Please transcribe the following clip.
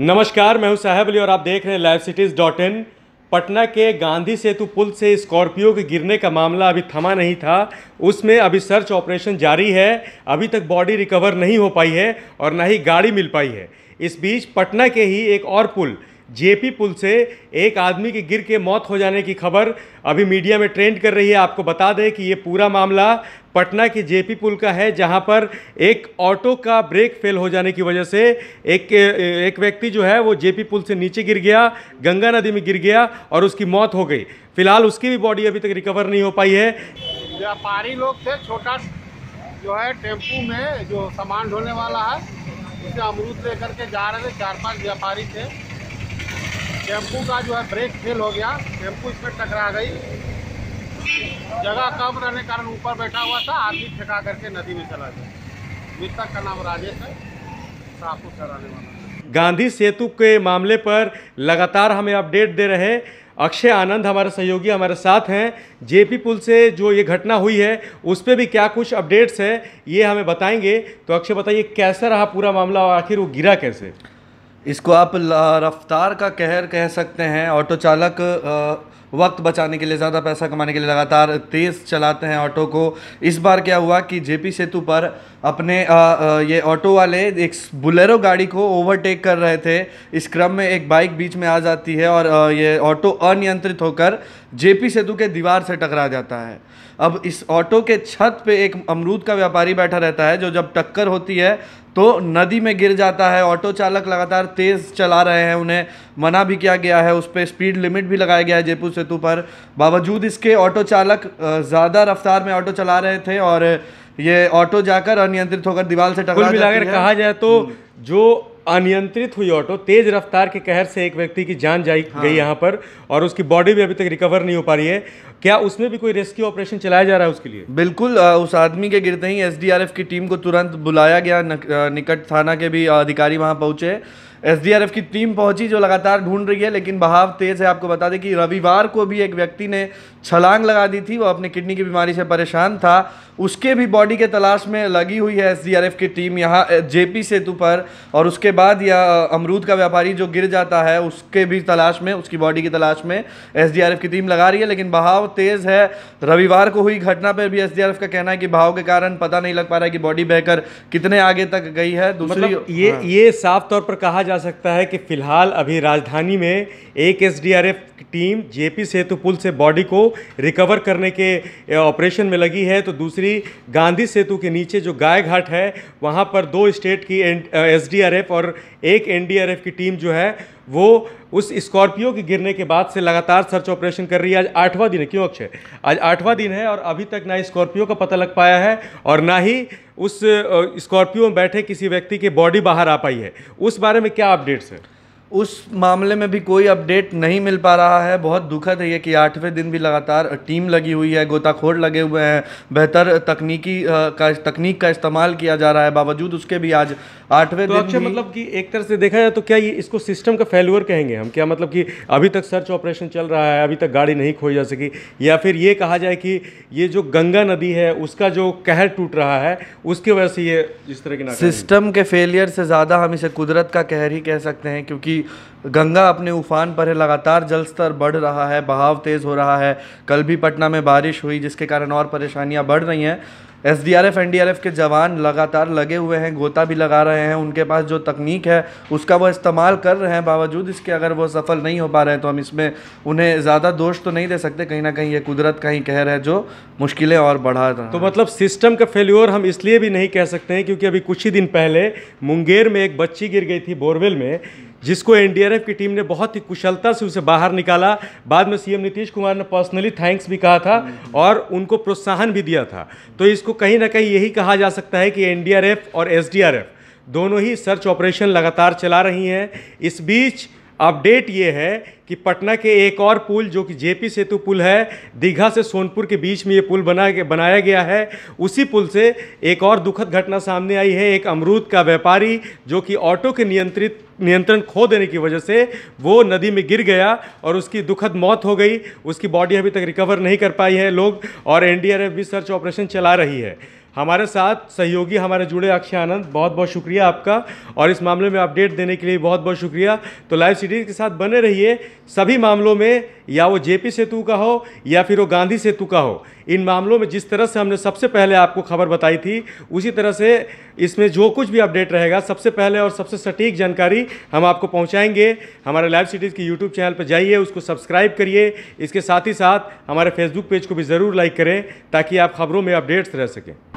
नमस्कार मैं हूं साहब अली और आप देख रहे हैं live cities dot in Patna के गांधी सेतु पुल से स्कॉर्पियो के गिरने का मामला अभी थमा नहीं था उसमें अभी सर्च ऑपरेशन जारी है अभी तक बॉडी रिकवर नहीं हो पाई है और ना ही गाड़ी मिल पाई है इस बीच पटना के ही एक और पुल जेपी पुल से एक आदमी की गिर के मौत हो जाने की खबर अभी मीडिया में ट्रेंड कर रही है आपको बता दें कि ये पूरा मामला पटना के जेपी पुल का है जहां पर एक ऑटो का ब्रेक फेल हो जाने की वजह से एक एक व्यक्ति जो है वो जेपी पुल से नीचे गिर गया गंगा नदी में गिर गया और उसकी मौत हो गई फिलहाल उसकी भी बॉडी अभी तक रिकवर नहीं हो पाई है व्यापारी लोग थे छोटा जो है टेम्पू में जो सामान ढोने वाला है उसे अमरूद लेकर के जा रहे थे चार पाँच व्यापारी थे टेम्पू का जो है ब्रेक फेल हो गया टेम्पू इसमें टकरा गई जगह कम रहने कारण ऊपर बैठा हुआ था आदमी फेंका करके नदी में चला गया मृतक का नाम राजेश है शाहपुर का रहने वाला गांधी सेतु के मामले पर लगातार हमें अपडेट दे रहे अक्षय आनंद हमारे सहयोगी हमारे साथ हैं जेपी पुल से जो ये घटना हुई है उस पर भी क्या कुछ अपडेट्स है ये हमें बताएंगे तो अक्षय बताइए कैसा रहा पूरा मामला और आखिर वो गिरा कैसे इसको आप रफ्तार का कहर कह सकते हैं ऑटो चालक वक्त बचाने के लिए ज़्यादा पैसा कमाने के लिए लगातार तेज़ चलाते हैं ऑटो को इस बार क्या हुआ कि जेपी सेतु पर अपने आ, आ, ये ऑटो वाले एक बुलेरो गाड़ी को ओवरटेक कर रहे थे इस क्रम में एक बाइक बीच में आ जाती है और आ, ये ऑटो अनियंत्रित होकर जेपी सेतु के दीवार से टकरा जाता है अब इस ऑटो के छत पे एक अमरूद का व्यापारी बैठा रहता है जो जब टक्कर होती है तो नदी में गिर जाता है ऑटो चालक लगातार तेज़ चला रहे हैं उन्हें मना भी किया गया है उस पर स्पीड लिमिट भी लगाया गया है जयपुर सेतु पर बावजूद इसके ऑटो चालक ज़्यादा रफ्तार में ऑटो चला रहे थे और ये ऑटो जाकर अनियंत्रित होकर दीवार से टकरा मिलाकर कहा जाए तो हम्म। जो अनियंत्रित हुई ऑटो तेज रफ्तार के कहर से एक व्यक्ति की जान जाई हाँ। गई यहाँ पर और उसकी बॉडी भी अभी तक रिकवर नहीं हो पा रही है क्या उसमें भी कोई रेस्क्यू ऑपरेशन चलाया जा रहा है उसके लिए बिल्कुल उस आदमी के गिरते ही एसडीआरएफ की टीम को तुरंत बुलाया गया निकट थाना के भी अधिकारी वहाँ पहुँचे एसडीआरएफ की टीम पहुंची जो लगातार ढूंढ रही है लेकिन बहाव तेज़ है आपको बता दें कि रविवार को भी एक व्यक्ति ने छलांग लगा दी थी वो अपने किडनी की बीमारी से परेशान था उसके भी बॉडी के तलाश में लगी हुई है एसडीआरएफ की टीम यहाँ जेपी सेतु पर और उसके बाद यह अमरूद का व्यापारी जो गिर जाता है उसके भी तलाश में उसकी बॉडी की तलाश में एफ की टीम लगा रही है लेकिन बहाव तेज़ है रविवार को हुई घटना पर भी एफ का कहना है कि बहाव के कारण पता नहीं लग पा रहा है कि बॉडी बहकर कितने आगे तक गई है दूसरी मतलब ये हाँ। ये साफ तौर पर कहा जा जा सकता है कि फिलहाल अभी राजधानी में एक एसडीआरएफ की टीम जेपी सेतु पुल से बॉडी को रिकवर करने के ऑपरेशन में लगी है तो दूसरी गांधी सेतु के नीचे जो गाय घाट है वहाँ पर दो स्टेट की एसडीआरएफ और एक एनडीआरएफ की टीम जो है वो उस स्कॉर्पियो के गिरने के बाद से लगातार सर्च ऑपरेशन कर रही है आज आठवां दिन है क्यों अक्षय आज आठवां दिन है और अभी तक ना स्कॉर्पियो का पता लग पाया है और ना ही उस स्कॉर्पियो में बैठे किसी व्यक्ति की बॉडी बाहर आ पाई है उस बारे में क्या अपडेट्स हैं उस मामले में भी कोई अपडेट नहीं मिल पा रहा है बहुत दुखद है ये कि आठवें दिन भी लगातार टीम लगी हुई है गोताखोर लगे हुए हैं बेहतर तकनीकी का तकनीक का इस्तेमाल किया जा रहा है बावजूद उसके भी आज आठवें तो दिन अच्छा मतलब कि एक तरह से देखा जाए तो क्या ये इसको सिस्टम का फेलुअर कहेंगे हम क्या मतलब कि अभी तक सर्च ऑपरेशन चल रहा है अभी तक गाड़ी नहीं खोई जा सकी या फिर ये कहा जाए कि ये जो गंगा नदी है उसका जो कहर टूट रहा है उसकी वजह से ये जिस तरह की सिस्टम के फेलियर से ज़्यादा हम इसे कुदरत का कहर ही कह सकते हैं क्योंकि गंगा अपने उफान पर है लगातार जल स्तर बढ़ रहा है बहाव तेज़ हो रहा है कल भी पटना में बारिश हुई जिसके कारण और परेशानियां बढ़ रही हैं एस डी के जवान लगातार लगे हुए हैं गोता भी लगा रहे हैं उनके पास जो तकनीक है उसका वो इस्तेमाल कर रहे हैं बावजूद इसके अगर वो सफल नहीं हो पा रहे हैं तो हम इसमें उन्हें ज़्यादा दोष तो नहीं दे सकते कहीं ना कहीं ये कुदरत का ही कहर है जो मुश्किलें और बढ़ा रहा तो मतलब सिस्टम का फेल्योर हम इसलिए भी नहीं कह सकते हैं क्योंकि अभी कुछ ही दिन पहले मुंगेर में एक बच्ची गिर गई थी बोरवेल में जिसको एनडीआरएफ की टीम ने बहुत ही कुशलता से उसे बाहर निकाला बाद में सीएम नीतीश कुमार ने पर्सनली थैंक्स भी कहा था और उनको प्रोत्साहन भी दिया था तो इसको कहीं ना कहीं यही कहा जा सकता है कि एनडीआरएफ और एसडीआरएफ दोनों ही सर्च ऑपरेशन लगातार चला रही हैं इस बीच अपडेट ये है कि पटना के एक और पुल जो कि जेपी सेतु पुल है दीघा से सोनपुर के बीच में ये पुल बना बनाया गया है उसी पुल से एक और दुखद घटना सामने आई है एक अमरूद का व्यापारी जो कि ऑटो के नियंत्रित नियंत्रण खो देने की वजह से वो नदी में गिर गया और उसकी दुखद मौत हो गई उसकी बॉडी अभी तक रिकवर नहीं कर पाई है लोग और एनडीआरएफ भी सर्च ऑपरेशन चला रही है हमारे साथ सहयोगी हमारे जुड़े अक्षय आनंद बहुत बहुत शुक्रिया आपका और इस मामले में अपडेट देने के लिए बहुत बहुत शुक्रिया तो लाइव सिटीज के साथ बने रहिए सभी मामलों में या वो जेपी सेतु का हो या फिर वो गांधी सेतु का हो इन मामलों में जिस तरह से हमने सबसे पहले आपको खबर बताई थी उसी तरह से इसमें जो कुछ भी अपडेट रहेगा सबसे पहले और सबसे सटीक जानकारी हम आपको पहुँचाएंगे हमारे लाइव सिटीज़ की यूट्यूब चैनल पर जाइए उसको सब्सक्राइब करिए इसके साथ ही साथ हमारे फेसबुक पेज को भी ज़रूर लाइक करें ताकि आप खबरों में अपडेट्स रह सकें